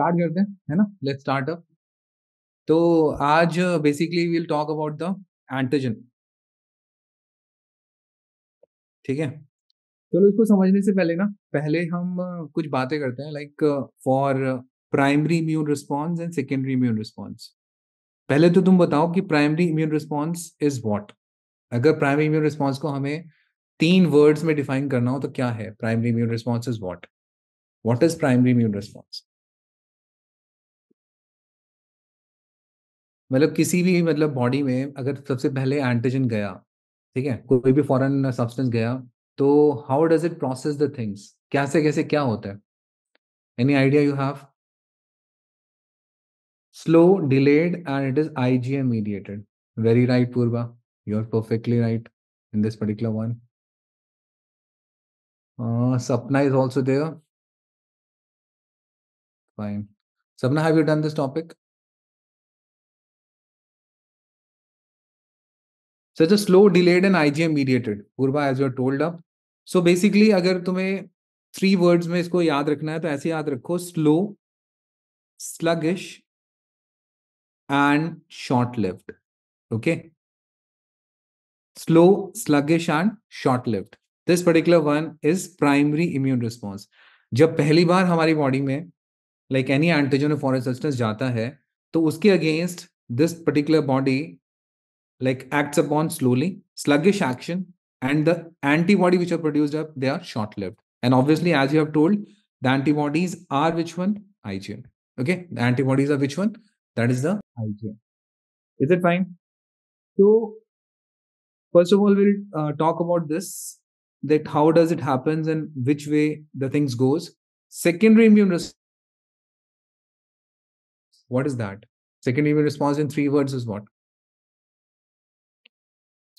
Start करते हैं है ना लेट स्टार्ट अप तो आज basically we'll talk about the antigen ठीक है चलो इसको समझने से पहले ना पहले हम uh, कुछ बातें करते हैं like for primary immune response and secondary immune response पहले तो तुम बताओ कि primary immune response is what अगर प्राइमरी इम्यून रिस्पॉन्स को हमें तीन वर्ड्स में डिफाइन करना हो तो क्या है primary immune response is what what is primary immune response मतलब किसी भी मतलब बॉडी में अगर सबसे पहले एंटीजन गया ठीक है कोई भी फॉरेन सब्सटेंस गया तो how does it process the things कैसे कैसे क्या होता है any idea you have slow delayed and it is M mediated very right Purva you are perfectly right in this particular one Sapna is also there fine Sapna have you done this topic slow delayed slow, delayed, and IgM mediated. Urva, as you're told up. So basically, अगर तुम्हें three words में इसको याद रखना है तो ऐसे याद रखो slow sluggish and short lift okay slow sluggish and short lift this particular one is primary immune response जब पहली बार हमारी बॉडी में like any antigen foreign substance जाता है तो उसके against this particular body like acts upon slowly, sluggish action, and the antibody which are produced up, they are short-lived. And obviously, as you have told, the antibodies are which one? IgM. Okay, the antibodies are which one? That is the IgM. Is it fine? So, first of all, we'll uh, talk about this that how does it happens and which way the things goes. Secondary immune response. What is that? Secondary immune response in three words is what?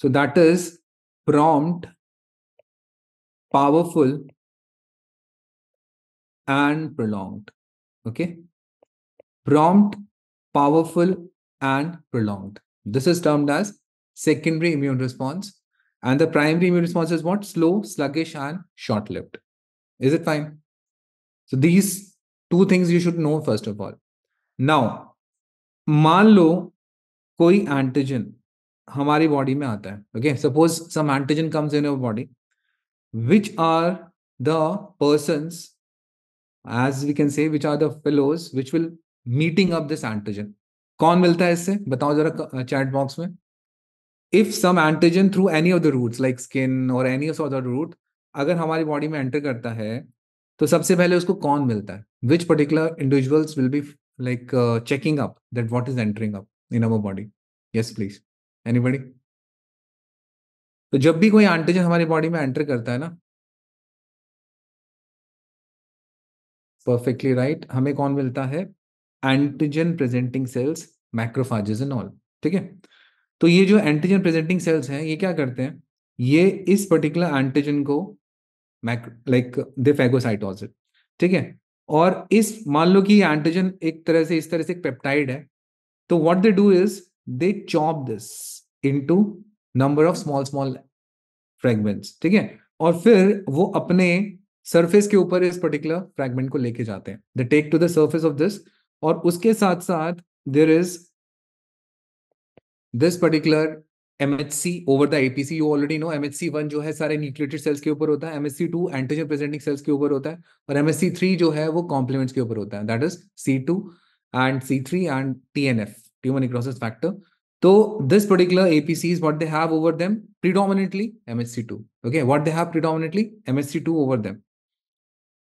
So that is prompt, powerful, and prolonged. Okay. Prompt, powerful, and prolonged. This is termed as secondary immune response. And the primary immune response is what? Slow, sluggish, and short lived. Is it fine? So these two things you should know first of all. Now, मान koi antigen. हमारी body में आता है okay suppose some antigen comes in your body which are the person as we can say which are the fellows which will meeting up this antigen कौन मिलता है इससे बताओ जरा चैट बॉक्स में if some antigen through any of the route like skin और any of the route अगर हमारी बॉडी में एंटर करता है तो सबसे पहले उसको कौन मिलता है which particular individuals will be like checking up that what is entering up in our body yes please anybody तो जब भी कोई एंटीजन हमारी बॉडी में एंटर करता है ना परफेक्टली राइट right, हमें कौन मिलता है antigen presenting cells macrophages and all ठीक है तो ये जो एंटीजन प्रेजेंटिंग सेल्स हैं ये क्या करते हैं ये इस पर्टिकुलर एंटीजन को लाइक दे फेगोसाइटोज ठीक है और इस मान लो कि एंटीजन एक तरह से इस तरह से एक पेप्टाइड है तो what they do is they chop this into number of small small fragments ठीक है और फिर वो अपने सरफेस के ऊपर इस पर्टिकुलर फ्रेगमेंट को लेके जाते हैं the take to the surface of this और उसके साथ साथ there is this particular MHC over the APC you already know MHC one जो है सारे न्यूक्लिएटेड सेल्स के ऊपर होता है MHC two antigen presenting cells के ऊपर होता है और एमएचसी थ्री जो है वो कॉम्प्लीमेंट्स के ऊपर होता है that is C two and C three and T N F tumor necrosis factor. So this particular APCs, what they have over them predominantly MHC2. Okay, what they have predominantly MHC2 over them.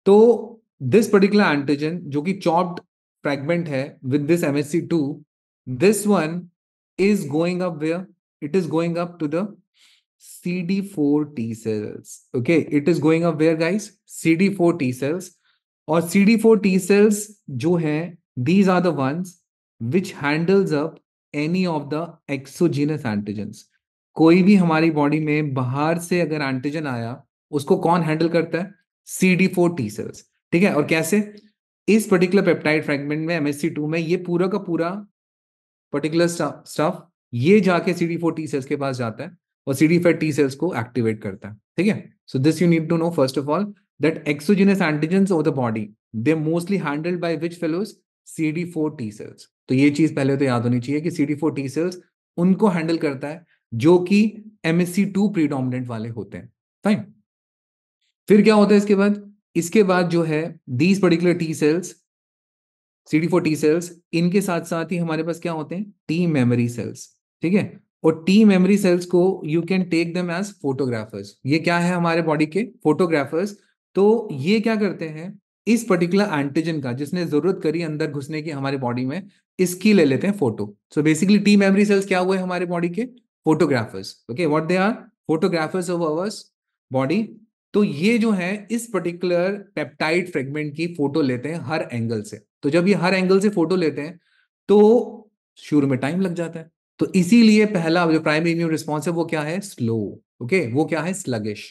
So this particular antigen, जो कि chopped fragment hai, with this MSC this one is going up where? It is going up to the CD4 T cells. Okay, it is going up where, guys? CD4 T cells. Or CD4 T cells, jo hai, these are the ones which handles up any of the exogenous antigens. कोई भी हमारी body में बाहर से अगर antigen आया उसको कौन हैंडल करता है C D four T cells ठीक है और कैसे इस पर्टिकुलर पेप्टाइड फ्रेगमेंट में एमएससी टू में ये पूरा का पूरा पर्टिकुलर स्टफ ये जाके C D four T cells के पास जाता है और C D five T cells को एक्टिवेट करता है ठीक है so this you need to know first of all antigen of the body they mostly handled by which fellows C D four T cells तो ये चीज पहले तो याद होनी चाहिए कि C D four T cells उनको हैंडल करता है जो कि M S C two predominant वाले होते हैं फाइन फिर क्या होता है इसके बाद इसके बाद जो है these particular T cells C D four T cells इनके साथ साथ ही हमारे पास क्या होते हैं टी मेमोरी सेल्स ठीक है और टी मेमोरी सेल्स को you can take them as photographers ये क्या है हमारे बॉडी के फोटोग्राफर्स तो ये क्या करते हैं इस पर्टिकुलर एंटीजन का जिसने जरूरत करी अंदर घुसने की हमारे बॉडी में इसकी ले लेते हैं photo so basically T memory cells क्या हुए हमारे बॉडी के photographers okay what they are photographers of ours body तो ये जो है इस पर्टिकुलर पेप्टाइड फ्रेगमेंट की फोटो लेते हैं हर एंगल से तो जब ये हर एंगल से फोटो लेते हैं तो शुरू में टाइम लग जाता है तो इसीलिए पहला जो प्राइमरी इम्यून रिस्पॉन्स है वो क्या है स्लो ओके वो क्या है स्लगिश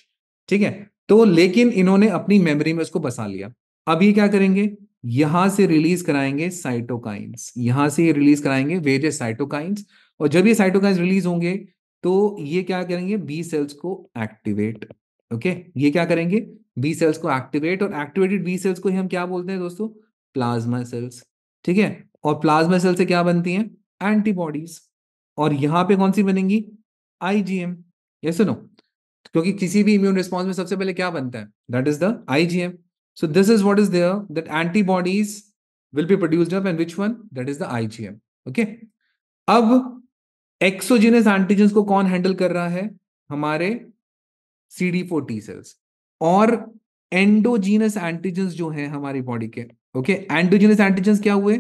ठीक है तो लेकिन इन्होंने अपनी मेमोरी में उसको बसा लिया अब ये क्या करेंगे यहां से रिलीज कराएंगे साइटोकाइंस यहां से रिलीज कराएंगे वेरियस साइटोकाइंस और जब ये साइटोकाइंस रिलीज होंगे तो ये क्या करेंगे बी सेल्स को एक्टिवेट ओके ये क्या करेंगे बी सेल्स को एक्टिवेट और एक्टिवेटेड बी सेल्स को ही हम क्या बोलते हैं दोस्तों प्लाज्मा सेल्स ठीक है और प्लाज्मा सेल से क्या बनती हैं एंटीबॉडीज और यहां पे कौन सी बनेंगी आईजीएम ये सुनो क्योंकि किसी भी इम्यून रिस्पॉन्स में सबसे पहले क्या बनता है that is the IgM So this is what is there that antibodies will be produced up and which one? That is the IgM. Okay. अब exogenous antigens को कौन handle कर रहा है हमारे CD4 T cells T cells और endogenous antigens जो है हमारी बॉडी के ओके एंडोजीनस एंटीजेंस क्या हुए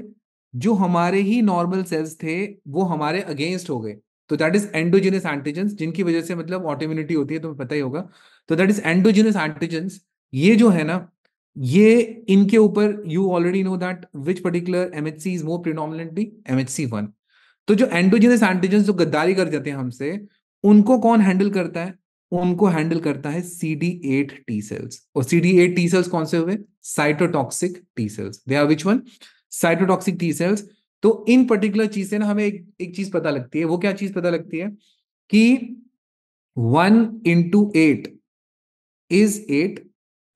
जो हमारे ही नॉर्मल सेल्स थे वो हमारे अगेंस्ट हो गए तो दैट इज एंडोजीनस एंटीजेंस जिनकी वजह से मतलब ऑटोम्यूनिटी होती है तो पता ही होगा तो दैट इज एंडोजीनस एंटीजेंस ये जो है ना ये इनके ऊपर you already know that which particular MHC is more predominantly MHC one तो जो एंडोजिनस एंटीजन जो गद्दारी कर जाते हैं हमसे उनको कौन हैंडल करता है उनको हैंडल करता है C D eight T cells और C D eight T cells कौन से हुए cytotoxic T cells they are which one cytotoxic T cells तो इन पर्टिकुलर चीज से ना हमें एक, एक चीज पता लगती है वो क्या चीज पता लगती है कि one into eight is eight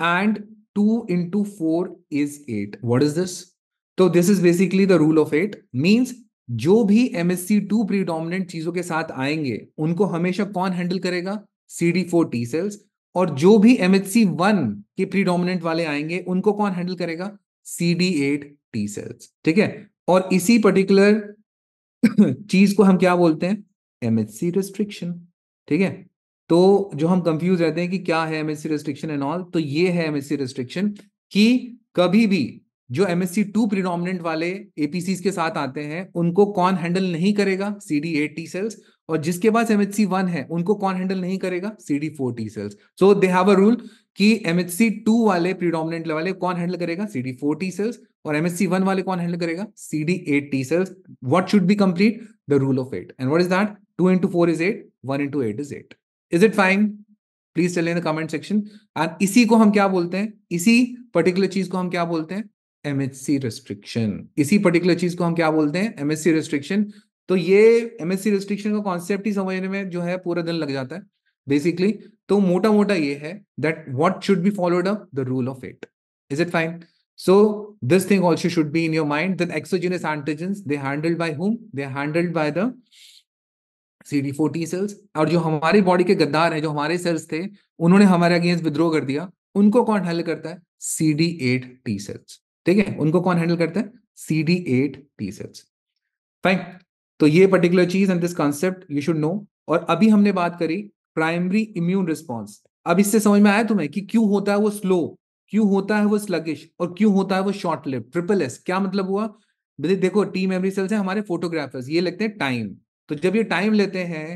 and two into four is eight What is this? तो this is basically the rule of eight means जो भी M S C two predominant चीजों के साथ आएंगे उनको हमेशा कौन हैंडल करेगा C D four T cells और जो भी एम एच सी वन के प्रीडोमिनेंट वाले आएंगे उनको कौन हैंडल करेगा C D eight T cells ठीक है और इसी पर्टिकुलर चीज को हम क्या बोलते हैं एम एच सी रिस्ट्रिक्शन ठीक है तो जो हम कंफ्यूज रहते हैं कि क्या है एमएससी रेस्ट्रिक्शन एंड ऑल तो ये है एमएससी रेस्ट्रिक्शन कि कभी भी जो एमएससी टू प्रिडोमिनेंट वाले एपीसी के साथ आते हैं उनको कौन हैंडल नहीं करेगा C D eight T cells और जिसके पास एमएचसी वन है उनको कौन हैंडल नहीं करेगा C D four T cells so they have a rule कि एमएचसी टू वाले प्रिडोमिनेंट वाले कौन हैंडल करेगा C D four T cells और एमएससी वन वाले कौन हैंडल करेगा C D eight T cells what should be complete the rule of eight and what is that two into four is eight one into eight is eight is it fine please चले in the comment section and इसी को हम क्या बोलते हैं इसी particular चीज को हम क्या बोलते हैं एमएससी रेस्ट्रिक्शन इसी पर्टिकुलर चीज को हम क्या बोलते हैं एमएससी रेस्ट्रिक्शन तो ये एमएससी रेस्ट्रिक्शन का कॉन्सेप्ट ही समझने में जो है पूरा दिन लग जाता है बेसिकली तो मोटा मोटा ये है that what should be followed up the rule of it is it fine so this thing also should be in your mind that exogenous antigens they handled by whom they handled by the C D forty cells और जो हमारी body के गद्दार हैं जो हमारे sales थे उन्होंने हमारे अगेंस्ट विद्रो कर दिया उनको कौन हैंडल करता है C D eight T cells ठीक है उनको कौन हैंडल करता है C D eight T cells fine तो ये पर्टिकुलर चीज and this concept you should know और अभी हमने बात करी प्राइमरी इम्यून रिस्पॉन्स अब इससे समझ में आया तुम्हें कि क्यों होता है वो स्लो क्यों होता है वो स्लगिश और क्यों होता है वो शॉर्ट लिप ट्रिपल एस क्या मतलब हुआ देखो टी मेमोरी सेल्स है हमारे फोटोग्राफर्स ये लगते हैं टाइम तो जब ये टाइम लेते हैं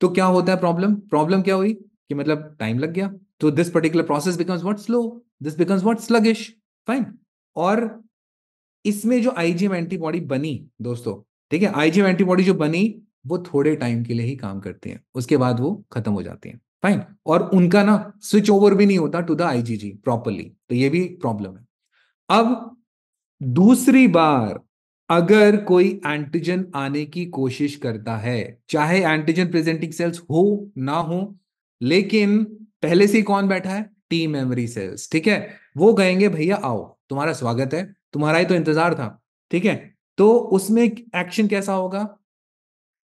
तो क्या होता है प्रॉब्लम प्रॉब्लम क्या हुई कि मतलब टाइम लग गया तो this particular process becomes what slow this becomes what sluggish fine और इसमें जो आईजीएम एंटीबॉडी बनी दोस्तों ठीक है आईजीएम एंटीबॉडी जो बनी वो थोड़े टाइम के लिए ही काम करती हैं उसके बाद वो खत्म हो जाती हैं फाइन और उनका ना स्विच ओवर भी नहीं होता टू द आईजीजी प्रॉपरली तो ये भी प्रॉब्लम है अब दूसरी बार अगर कोई एंटीजन आने की कोशिश करता है चाहे एंटीजन प्रेजेंटिंग सेल्स हो ना हो लेकिन पहले से ही कौन बैठा है टी मेमोरी सेल्स ठीक है वो कहेंगे भैया आओ तुम्हारा स्वागत है तुम्हारा ही तो इंतजार था ठीक है तो उसमें एक्शन कैसा होगा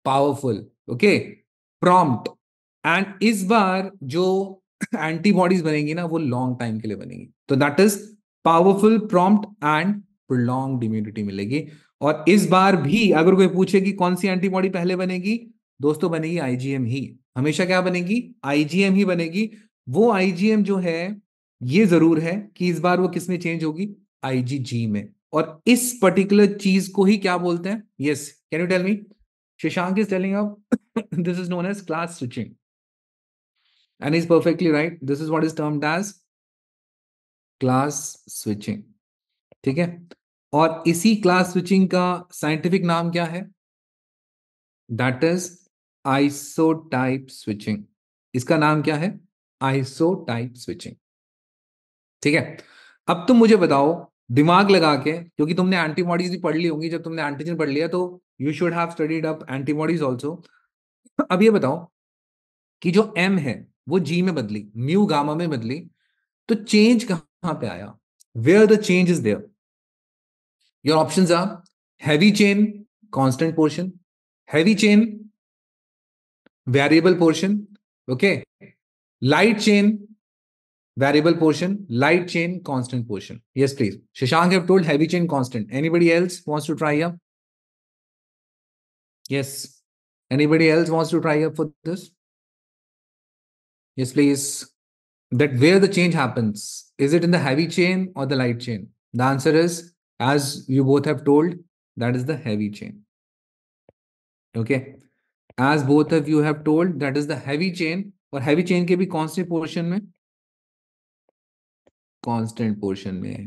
पावरफुल ओके प्रॉम्प्ट एंड इस बार जो एंटीबॉडीज बनेगी ना वो लॉन्ग टाइम के लिए बनेंगी तो that is powerful prompt and prolong immunity मिलेगी और इस बार भी अगर कोई पूछे कि कौन सी एंटीबॉडी पहले बनेगी दोस्तों बनेगी आईजीएम ही हमेशा क्या बनेगी आईजीएम ही बनेगी वो आईजीएम जो है ये जरूर है कि इस बार वो किसमें चेंज होगी आईजीजी में और इस पर्टिकुलर चीज को ही क्या बोलते हैं yes can you tell me Shashank is telling अब this is known as class switching and is perfectly right this is what is termed as class switching ठीक है और इसी क्लास स्विचिंग का साइंटिफिक नाम क्या है दैट इज आइसोटाइप स्विचिंग इसका नाम क्या है आइसोटाइप स्विचिंग ठीक है अब तुम मुझे बताओ दिमाग लगा के क्योंकि तुमने एंटीबॉडीज भी पढ़ ली होंगी जब तुमने एंटीजन पढ़ लिया तो you should have studied up antibodies also अब ये बताओ कि जो एम है वो जी में बदली म्यू गामा में बदली तो चेंज कहां पे आया where the change is there Your options are heavy chain, constant portion, heavy chain, variable portion, okay, light chain, variable portion, light chain, constant portion. Yes, please. Shashank have told heavy chain constant. Anybody else wants to try up? Yes. Anybody else wants to try up for this? Yes, please. That where the change happens. Is it in the heavy chain or the light chain? The answer is as you both have told, that is the heavy chain. Okay. As both of you have told, that is the heavy chain. और heavy chain के भी कौन portion में constant portion में है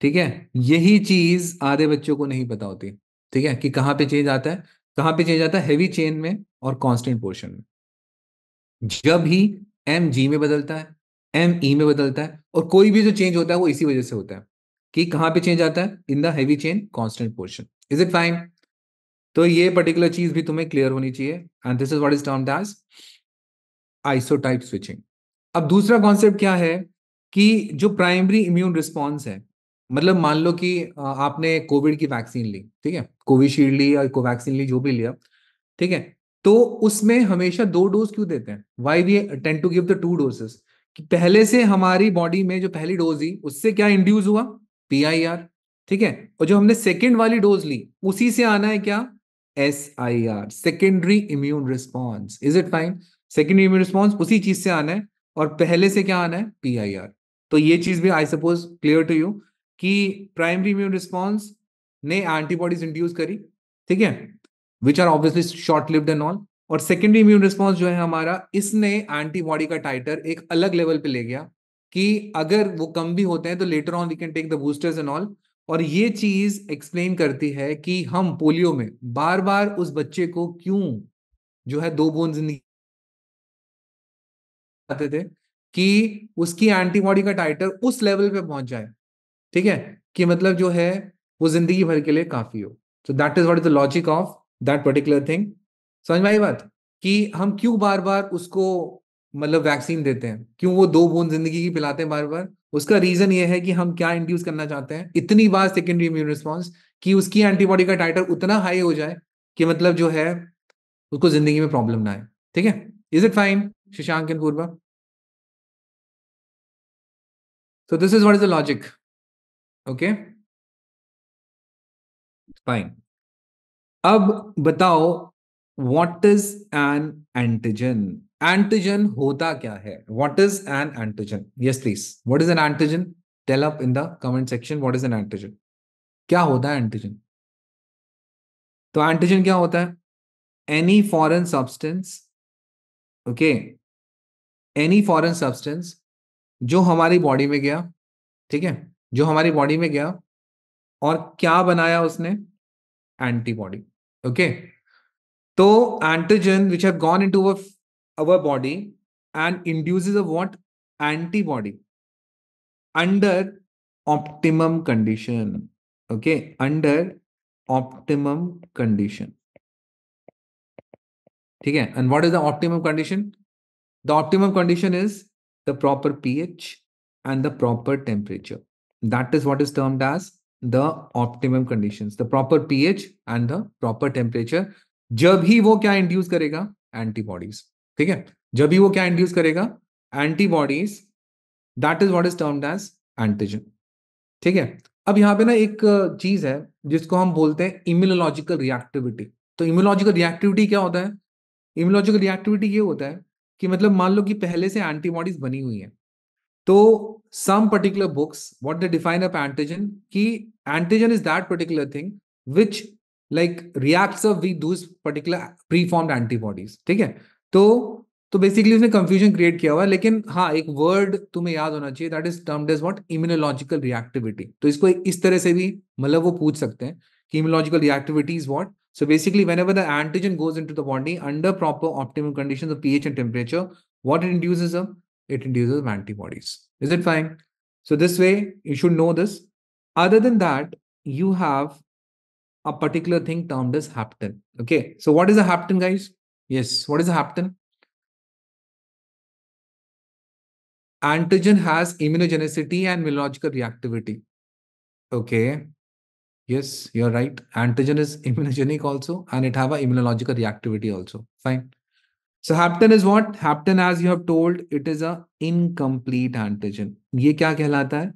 ठीक है यही चीज आधे बच्चों को नहीं पता होती ठीक है कि कहां पे चेंज आता है कहां पे चेंज आता है हैवी चेन में और कॉन्स्टेंट पोर्शन में जब ही एम जी में बदलता है एम ई e में बदलता है और कोई भी जो चेंज होता है वो इसी वजह से होता है कि कहां पे चेंज आता है in the heavy chain constant portion is it fine तो ये पर्टिकुलर चीज भी तुम्हें क्लियर होनी चाहिए and this is what is term as isotype switching अब दूसरा कॉन्सेप्ट क्या है कि जो प्राइमरी इम्यून रिस्पॉन्स है मतलब मान लो कि आपने कोविड की वैक्सीन ली ठीक है कोविशील्ड ली या कोवैक्सीन ली जो भी लिया ठीक है तो उसमें हमेशा दो डोज क्यों देते हैं why we tend to give the two doses कि पहले से हमारी बॉडी में जो पहली डोज ही उससे क्या इंड्यूस हुआ पी आई आर ठीक है और जो हमने सेकेंड वाली डोज ली उसी से आना है क्या S I R secondary immune response is it fine secondary immune response उसी चीज से आना है और पहले से क्या आना है पी आई आर तो ये चीज भी I suppose clear to you कि प्राइमरी इम्यून रिस्पॉन्स ने एंटीबॉडीज इंड्यूस करी ठीक है which are obviously short lived and all और सेकेंडरी इम्यून रिस्पॉन्स जो है हमारा इसने एंटीबॉडी का टाइटर एक अलग लेवल पे ले गया कि अगर वो कम भी होते हैं तो later on we can take the boosters and all और ये चीज एक्सप्लेन करती है कि हम पोलियो में बार बार उस बच्चे को क्यों जो है दो बोन जिंदगी आते थे कि उसकी एंटीबॉडी का टाइटर उस लेवल पे पहुंच जाए ठीक है कि मतलब जो है वो जिंदगी भर के लिए काफी हो so that is what is the logic of that particular thing समझ में आई बात कि हम क्यों बार बार उसको मतलब वैक्सीन देते हैं क्यों वो दो बोन जिंदगी की पिलाते हैं बार बार उसका रीजन ये है कि हम क्या इंड्यूस करना चाहते हैं इतनी बार सेकेंडरी इम्यून रिस्पॉन्स कि उसकी एंटीबॉडी का टाइटर उतना हाई हो जाए कि मतलब जो है उसको जिंदगी में प्रॉब्लम ना आए ठीक है is it fine Shashank and Purva so this is what is the logic okay fine अब बताओ what is an antigen antigen होता क्या है what is an antigen yes please what is an antigen tell up in the comment section what is an antigen क्या होता है antigen तो antigen क्या होता है any foreign substance okay any foreign substance जो हमारी बॉडी में गया ठीक है जो हमारी बॉडी में गया और क्या बनाया उसने एंटीबॉडी ओके okay? तो antigen which have gone into to our body and induces a what antibody under optimum condition okay under optimum condition okay and what is the optimum condition the optimum condition is the proper ph and the proper temperature that is what is termed as the optimum conditions the proper ph and the proper temperature जब ही वो क्या induce करेगा antibodies. ठीक है जब भी वो क्या इंड्यूस करेगा antibodies that is what is termed as antigen ठीक है अब यहाँ पे ना एक चीज है जिसको हम बोलते हैं इम्यूनोलॉजिकल रिएक्टिविटी तो इम्यूनोलॉजिकल रिएक्टिविटी क्या होता है इम्यूनोलॉजिकल रिएक्टिविटी ये होता है कि मतलब मान लो कि पहले से एंटीबॉडीज बनी हुई है तो some particular books what they define up antigen कि antigen is that particular thing which like reacts up with those particular pre formed antibodies ठीक है तो तो बेसिकली उसने कंफ्यूजन क्रिएट किया हुआ लेकिन हाँ एक वर्ड तुम्हें याद होना चाहिए that is term as what immunological reactivity तो इसको इस तरह से भी मतलब वो पूछ सकते हैं कि immunological reactivity is what so basically whenever the antigen goes in to the body under proper optimum condition of pH and temperature what it induce it induce antibodies is it fine so this way you should know this other than that you have a particular thing term as hapten okay so what is a guys Yes. What is the hapten? Antigen has immunogenicity and immunological reactivity. Okay. Yes, you're right. Antigen is immunogenic also, and it have a immunological reactivity also. Fine. So hapten is what? Hapten, as you have told, it is a incomplete antigen. ये क्या कहलाता है?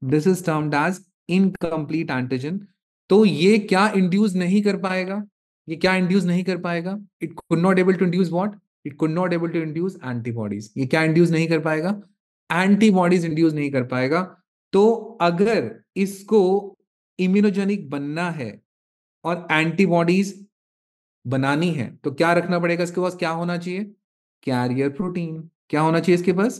This is termed as incomplete antigen. तो ये क्या induce नहीं कर पाएगा? ये क्या इंड्यूस नहीं कर पाएगा it could not able to induce what it could not able to induce antibodies ये क्या इंड्यूस नहीं कर पाएगा एंटीबॉडीज इंड्यूस नहीं कर पाएगा तो अगर इसको इम्यूनोजेनिक बनना है और एंटीबॉडीज बनानी है तो क्या रखना पड़ेगा इसके पास क्या होना चाहिए कैरियर प्रोटीन क्या होना चाहिए इसके पास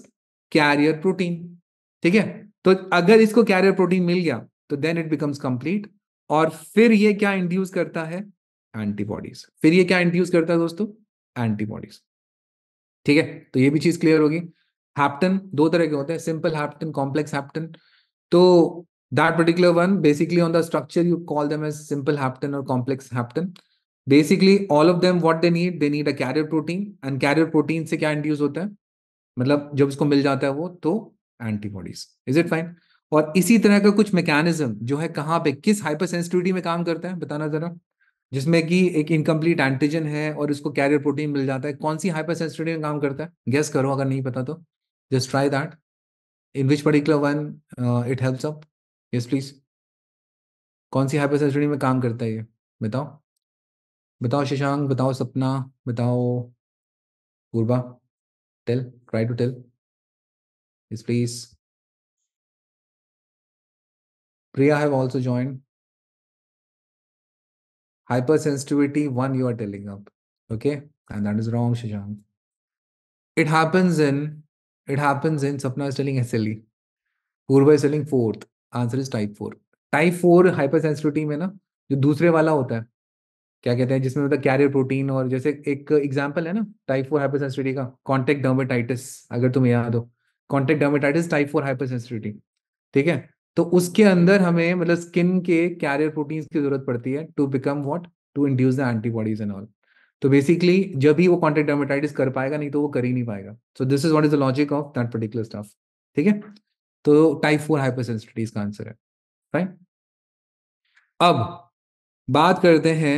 कैरियर प्रोटीन ठीक है तो अगर इसको कैरियर प्रोटीन मिल गया तो देन इट बिकम्स कंप्लीट और फिर ये क्या इंड्यूस करता है एंटीबॉडीज फिर ये क्या इंट्रोड्यूस करता है दोस्तों एंटीबॉडीज ठीक है तो ये भी चीज क्लियर होगी हैप्टन दो तरह के होते हैं सिंपल हैप्टन कॉम्प्लेक्स हैप्टन तो that particular one basically on the structure you call them as simple hapten और complex hapten basically all of them what they need they need a carrier protein and carrier protein से क्या induce होता है मतलब जब उसको मिल जाता है वो तो एंटीबॉडीज इज इट फाइन और इसी तरह का कुछ मैकेनिज्म जो है कहाँ पे किस हाइपर सेंसिटिविटी में काम करता है बताना जरा जिसमें कि एक इनकम्प्लीट एंटीजन है और इसको कैरियर प्रोटीन मिल जाता है कौन सी हाइपर सेंसिटिविटी में काम करता है गेस करो अगर नहीं पता तो just try that in which particular one it helps up yes please कौन सी हाइपर सेंसिटिविटी में काम करता है ये बताओ बताओ शशांक बताओ सपना बताओ Purva tell try to tell yes please Priya have also joint Hypersensitivity, one you are telling up. Okay. And that is wrong, Shashank. It happens in, it happens in, Sapna is telling SLE. Purva is telling fourth. Answer is type 4 type 4 hypersensitivity mein na jo dusre wala hota hai क्या कहते हैं जिसमें होता carrier protein और जैसे एक example है ना टाइप फोर हाइपरसेंसिटिविटी का कॉन्टेक्ट डर्मेटाइटिस अगर तुम्हें याद हो contact dermatitis type four hypersensitivity ठीक है तो उसके अंदर हमें मतलब स्किन के कैरियर प्रोटीन्स की जरूरत पड़ती है to become what to induce the antibodies and all तो बेसिकली जब भी वो कॉन्टेक्ट डर्मेटाइटिस कर पाएगा नहीं तो वो कर ही नहीं पाएगा so this is what is the logic of that particular stuff ठीक है तो टाइप फोर हाइपरसेंसिटीज का आंसर है राइट अब बात करते हैं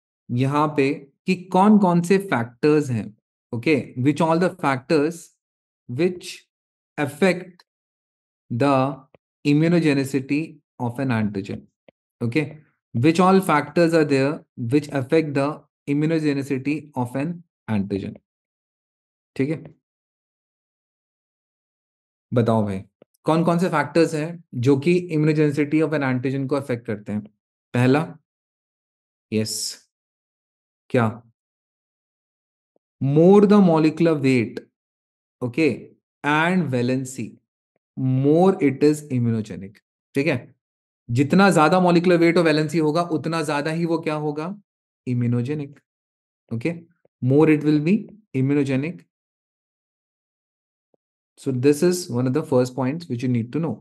यहां पे कि कौन कौन से फैक्टर्स हैं okay which all the factors which affect the immunogenicity of an antigen. Okay. Which all factors are there which affect the immunogenicity of an antigen? ठीक है बताओ भाई कौन कौन से फैक्टर्स हैं जो कि इम्यूनोजेनिसिटी ऑफ एन एंटीजन को अफेक्ट करते हैं पहला यस yes. क्या more the molecular weight okay and valency more it is immunogenic ठीक है जितना ज्यादा मॉलिकुलर वेट ऑफ वैलेंसी होगा उतना ज्यादा ही वो क्या होगा immunogenic okay more it will be immunogenic so this is one of the first point which you need to know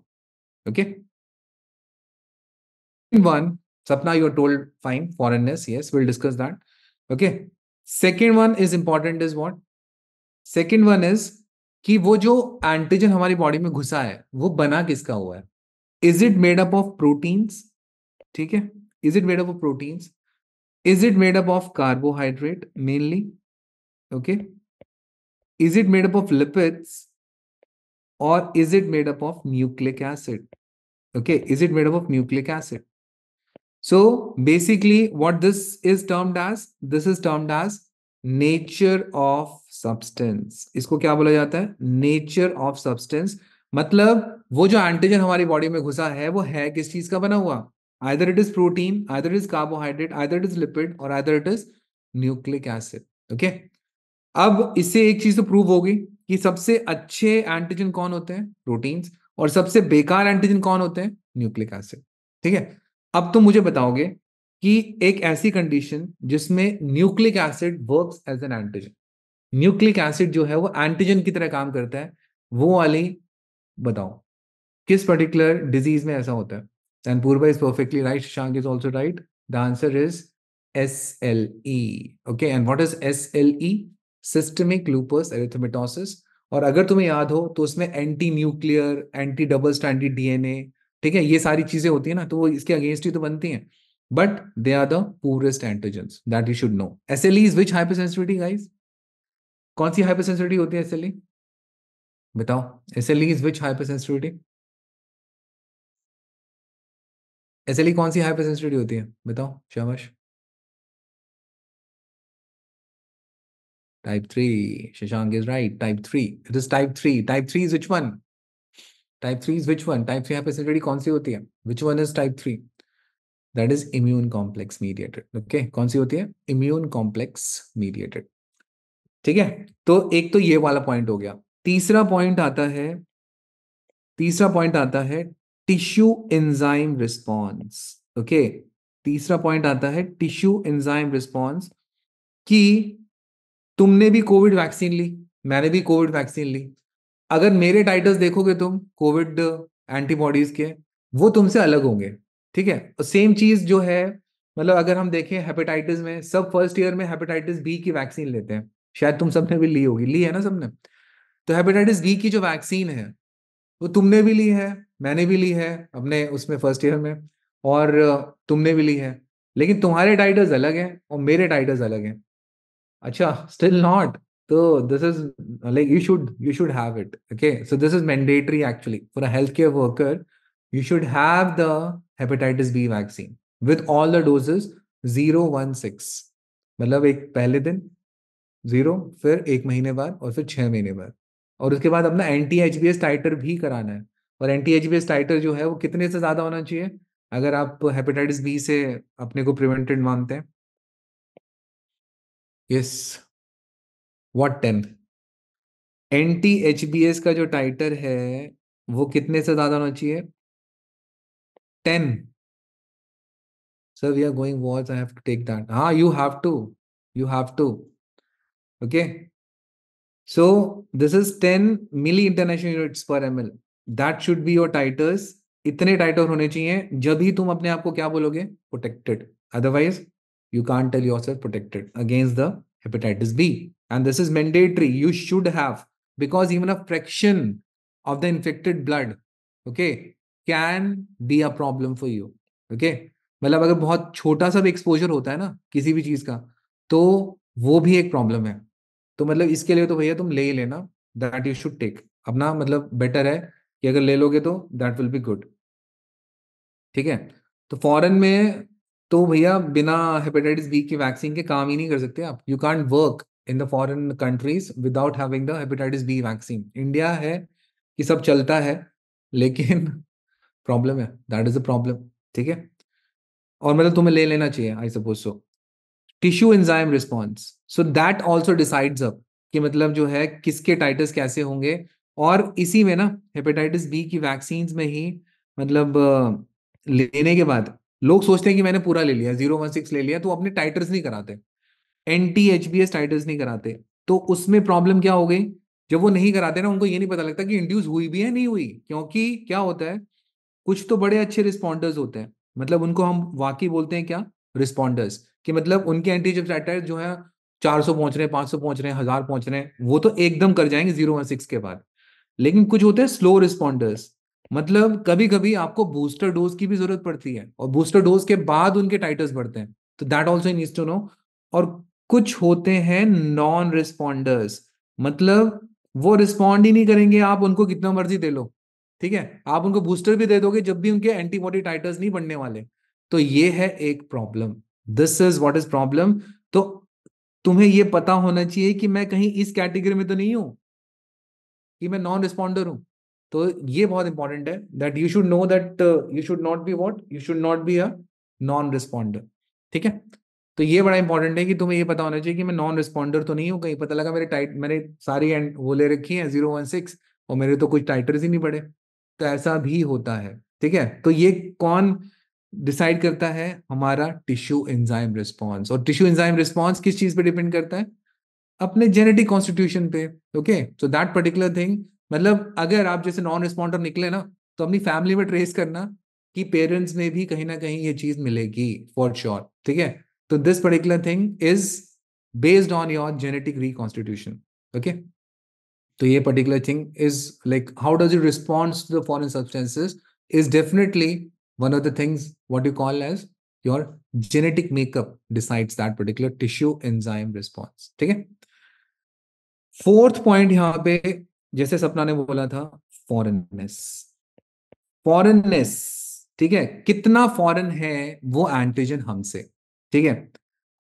okay one Sapna you told fine foreignness ये will discuss that okay second one is important is what second one is कि वो जो antigen हमारी body में घुसा है वो बना किसका हुआ है is it made up of proteins ठीक है is it made up of proteins is it made up of carbohydrate mainly okay is it made up of lipids और is it made up of nucleic acid okay is it made up of nucleic acid so basically what this is termed as this is termed as nature of substance इसको क्या बोला जाता है nature of substance मतलब वो जो antigen हमारी body में घुसा है वो है किस चीज का बना हुआ either it is protein either it is carbohydrate either it is lipid और either it is nucleic acid okay अब इससे एक चीज तो प्रूव होगी कि सबसे अच्छे एंटीजन कौन होते हैं प्रोटीन्स और सबसे बेकार एंटीजन कौन होते हैं न्यूक्लिक एसिड ठीक है अब तो मुझे बताओगे कि एक ऐसी कंडीशन जिसमें nucleic acid work as an antigen nucleic acid जो है वो एंटीजन की तरह काम करता है वो वाली बताओ किस पर्टिकुलर डिजीज में ऐसा होता है and Purva is perfectly right Shashank is also right the answer is S L E okay and what is S L E systemic lupus erythematosus और अगर तुम्हें याद हो तो उसमें anti nuclear anti double stranded DNA ठीक है ये सारी चीजें होती है ना तो वो इसके अगेंस्ट ही तो बनती हैं but they are the poorest antigens that you should know. SLE is which hypersensitivity, guys? कौन सी हाइपरसेंसिटिविटी होती है SLE? बताओ SLE is which hypersensitivity? SLE कौन सी हाइपरसेंसिटिविटी होती है बताओ शाबाश type three Shashank is right type three it is type three type three is which one type three is which one type three hypersensitivity कौन सी होती है which one is type three that is immune complex mediated okay कौन सी होती है immune complex mediated ठीक है तो एक तो ये वाला पॉइंट हो गया तीसरा पॉइंट आता है तीसरा पॉइंट आता है टिश्यू एंजाइम रिस्पॉन्स ओके तीसरा पॉइंट आता है टिश्यू एंजाइम रिस्पॉन्स कि तुमने भी कोविड वैक्सीन ली मैंने भी कोविड वैक्सीन ली अगर मेरे टाइटल्स देखोगे तुम कोविड एंटीबॉडीज के वो तुमसे अलग होंगे ठीक है सेम चीज जो है मतलब अगर हम देखें हेपेटाइटिस में सब फर्स्ट ईयर में हेपेटाइटिस बी की वैक्सीन लेते हैं शायद तुम सबने भी ली होगी ली है ना सबने तो हेपेटाइटिस बी की जो वैक्सीन है वो तुमने भी ली है मैंने भी ली है अपने उसमें फर्स्ट ईयर में और तुमने भी ली है लेकिन तुम्हारे टाइटल्स अलग हैं और मेरे टाइटस अलग हैं अच्छा स्टिल नॉट तो this is like you should you should have it okay so this is mandatory actually for a health care worker you should have the hepatitis B vaccine with all the doses zero मतलब एक पहले दिन zero फिर एक महीने बाद और फिर छह महीने बाद और उसके बाद अपना anti H B S titre भी कराना है और anti H B S titre जो है वो कितने से ज़्यादा होना चाहिए अगर आप हेपेटाइटिस बी से अपने को प्रिवेंटेड मानते हैं yes what ten anti H B S का जो टाइटर है वो कितने से ज़्यादा होना चाहिए 10 sir we are going watts i have to take that ah you have to you have to okay so this is 10 milli international units per ml that should be your titers इतने टाइटर होने चाहिए जब ही तुम अपने आप को क्या बोलोगे protected otherwise you can tell yourself protected against the hepatitis B and this is mandatory you should have because even a fraction of the infected blood okay can be a problem for you okay मतलब अगर बहुत छोटा सा भी exposure होता है ना किसी भी चीज का तो वो भी एक प्रॉब्लम है तो मतलब इसके लिए तो भैया तुम ले ही लेना दैट यू शुड टेक अपना मतलब बेटर है कि अगर ले लोगे तो दैट विल बी गुड ठीक है तो फॉरेन में तो भैया बिना हेपेटाइटिस बी की वैक्सीन के काम ही नहीं कर सकते आप you can't work in the foreign countries without having the hepatitis B vaccine India है कि सब चलता है लेकिन प्रॉब्लम है दैट इज अ प्रॉब्लम ठीक है और मतलब तुम्हें ले लेना चाहिए I suppose so tissue enzyme response so that also decides up कि मतलब जो है किसके टाइटस कैसे होंगे और इसी में ना हेपेटाइटिस बी की वैक्सीन में ही मतलब लेने के बाद लोग सोचते हैं कि मैंने पूरा ले लिया जीरो वन सिक्स ले लिया तो अपने टाइटर्स नहीं कराते anti H B S titres नहीं कराते तो उसमें प्रॉब्लम क्या हो गई जब वो नहीं कराते ना उनको ये नहीं पता लगता कि इंड्यूस हुई भी है नहीं हुई क्योंकि क्या होता है कुछ तो बड़े अच्छे रिस्पॉन्डर्स होते हैं मतलब उनको हम वाकई बोलते हैं क्या रिस्पॉन्डर्स कि मतलब उनके एंटी अटैक जो है चार सौ पहुंच रहे हैं सौ पहुंच रहे हैं हजार पहुंच रहे हैं वो तो एकदम कर जाएंगे जीरो वन सिक्स के बाद लेकिन कुछ होते हैं स्लो रिस्पॉन्डर्स मतलब कभी कभी आपको बूस्टर डोज की भी जरूरत पड़ती है और बूस्टर डोज के बाद उनके टाइटर्स बढ़ते हैं तो that also needs to know और कुछ होते हैं नॉन रिस्पॉन्डर्स मतलब वो रिस्पॉन्ड ही नहीं करेंगे आप उनको कितना मर्जी दे लो ठीक है आप उनको बूस्टर भी दे दोगे जब भी उनके एंटीबॉडी टाइटर्स नहीं बनने वाले तो ये है एक problem this is what is problem तो तुम्हें ये पता होना चाहिए कि मैं कहीं इस कैटेगरी में तो नहीं हूं कि मैं नॉन रिस्पॉन्डर हूं तो ये बहुत इंपॉर्टेंट है that you should know that you should not be what you should not be a non responder ठीक है तो ये बड़ा इंपॉर्टेंट है कि तुम्हें ये पता होना चाहिए कि मैं नॉन रिस्पॉन्डर तो नहीं हूं कहीं पता लगा मेरे टाइट मैंने सारी एंड वो ले रखी है जीरो वन सिक्स और मेरे तो कुछ टाइटर्स ही नहीं पड़े तो ऐसा भी होता है ठीक है तो ये कौन डिसाइड करता है हमारा टिश्यू एंजाइम रिस्पॉन्स और टिश्यू एंजाइम रिस्पॉन्स किस चीज पे डिपेंड करता है अपने जेनेटिक कॉन्स्टिट्यूशन पे ओके सो दैट पर्टिकुलर थिंग मतलब अगर आप जैसे नॉन रिस्पॉन्डर निकले ना तो अपनी फैमिली में ट्रेस करना कि पेरेंट्स में भी कहीं ना कहीं ये चीज मिलेगी फॉर श्योर ठीक है तो this particular thing is based on your genetic reconstitution okay तो ये particular thing is like how does you response to the foreign substances is definitely one of the things what you call as your genetic makeup decides that particular tissue enzyme response ठीक है fourth point यहां पे जैसे सपना ने बोला था फॉरेननेस फॉरेननेस ठीक है कितना फॉरेन है वो एंटीजन हमसे ठीक है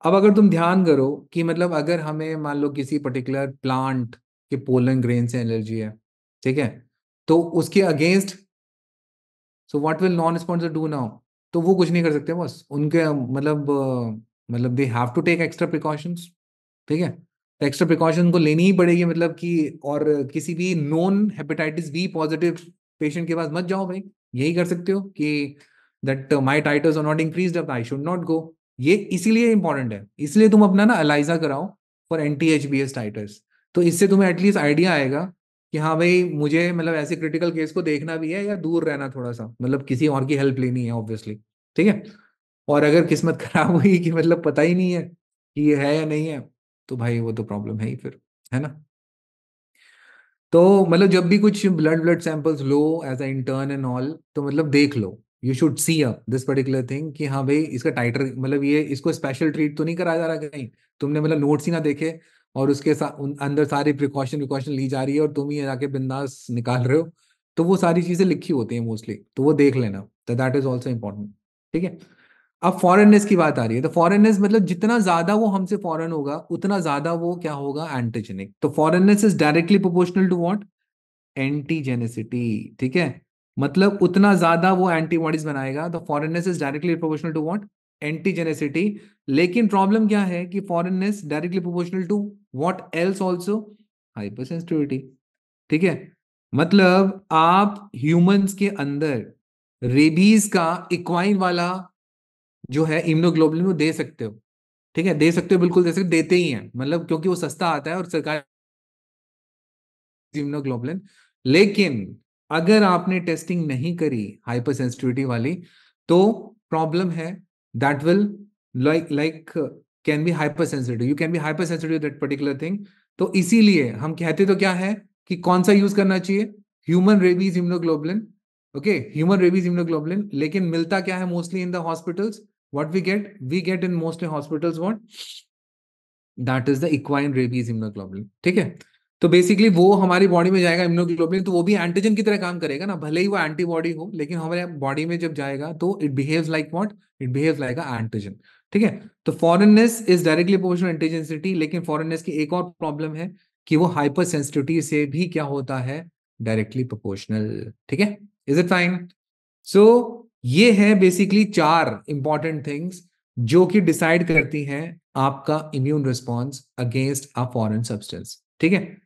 अब अगर तुम ध्यान करो कि मतलब अगर हमें मान लो किसी पर्टिकुलर प्लांट कि पोलन ग्रेन से एलर्जी है ठीक है तो उसके against so what will non responder do now तो वो कुछ नहीं कर सकते बस उनके मतलब मतलब they have to take extra precautions ठीक है तो एक्स्ट्रा प्रिकॉशन को लेनी ही पड़ेगी मतलब कि और किसी भी non hepatitis B positive patient के पास मत जाओ भाई यही कर सकते हो कि that my titres are not increase up I should not go ये इसीलिए इंपॉर्टेंट है इसलिए तुम अपना ना अलाइजा कराओ for anti H B S titres तो इससे तुम्हें एटलीस्ट आइडिया आएगा कि हाँ भाई मुझे मतलब ऐसे क्रिटिकल केस को देखना भी है या दूर रहना थोड़ा सा मतलब किसी और की हेल्प लेनी है ऑब्वियसली ठीक है और अगर किस्मत खराब हुई कि मतलब पता ही नहीं है कि ये है या नहीं है तो भाई वो तो प्रॉब्लम है ही फिर है ना तो मतलब जब भी कुछ ब्लड ब्लड सैंपल्स लो as a intern and all तो मतलब देख लो you should see up this particular thing कि हाँ भाई इसका टाइटर मतलब ये इसको स्पेशल ट्रीट तो नहीं कराया जा रहा कहीं तुमने मतलब नोट्स ही ना देखे और उसके साथ अंदर सारी प्रिकॉशन प्रिकॉशन ली जा रही है और तुम ही जाके बिंदास निकाल रहे हो तो वो सारी चीजें लिखी होती है मोस्टली तो वो देख लेना तो दैट इज ऑल्सो इम्पोर्टेंट ठीक है अब फॉरेननेस की बात आ रही है तो फॉरेननेस मतलब जितना ज्यादा वो हमसे फॉरेन होगा उतना ज्यादा वो क्या होगा एंटीजेनिक तो foreignness is directly proportional to what antigenicity ठीक है मतलब उतना ज्यादा वो एंटीबॉडीज बनाएगा तो foreignness is directly proportional to what antigenicity लेकिन प्रॉब्लम क्या है कि foreignness directly proportional to what else also hypersensitivity ठीक है मतलब आप ह्यूमंस के अंदर रेबीज का इक्वाइन वाला जो है इम्यूनोग्लोबुलिन वो दे सकते हो ठीक है दे सकते हो बिल्कुल दे सकते देते ही हैं मतलब क्योंकि वो सस्ता आता है और सरकार इम्यूनोग्लोबुलिन लेकिन अगर आपने टेस्टिंग नहीं करी हाइपर सेंसिटिविटी वाली तो प्रॉब्लम है that will like like can be hypersensitive you can be hypersensitive that particular thing तो इसीलिए हम कहते तो क्या है कि कौन सा यूज करना चाहिए human rabies immunoglobulin okay human rabies immunoglobulin लेकिन मिलता क्या है mostly in the hospitals what we get we get in mostly hospitals what that is the equine rabies immunoglobulin ठीक है तो बेसिकली वो हमारी बॉडी में जाएगा इम्यूनोग्लोबिन तो वो भी एंटीजन की तरह काम करेगा ना भले ही वो एंटीबॉडी हो लेकिन हमारे बॉडी में जब जाएगा तो it behave like what it behave like antigen ठीक है तो foreignness is directly proportional antigenicity लेकिन फॉरननेस की एक और प्रॉब्लम है कि वो हाइपर सेंसिटिविटी से भी क्या होता है डायरेक्टली प्रोपोर्शनल ठीक है इज इट फाइन सो ये है बेसिकली चार इंपॉर्टेंट थिंग्स जो कि डिसाइड करती हैं आपका immune response against a foreign substance ठीक है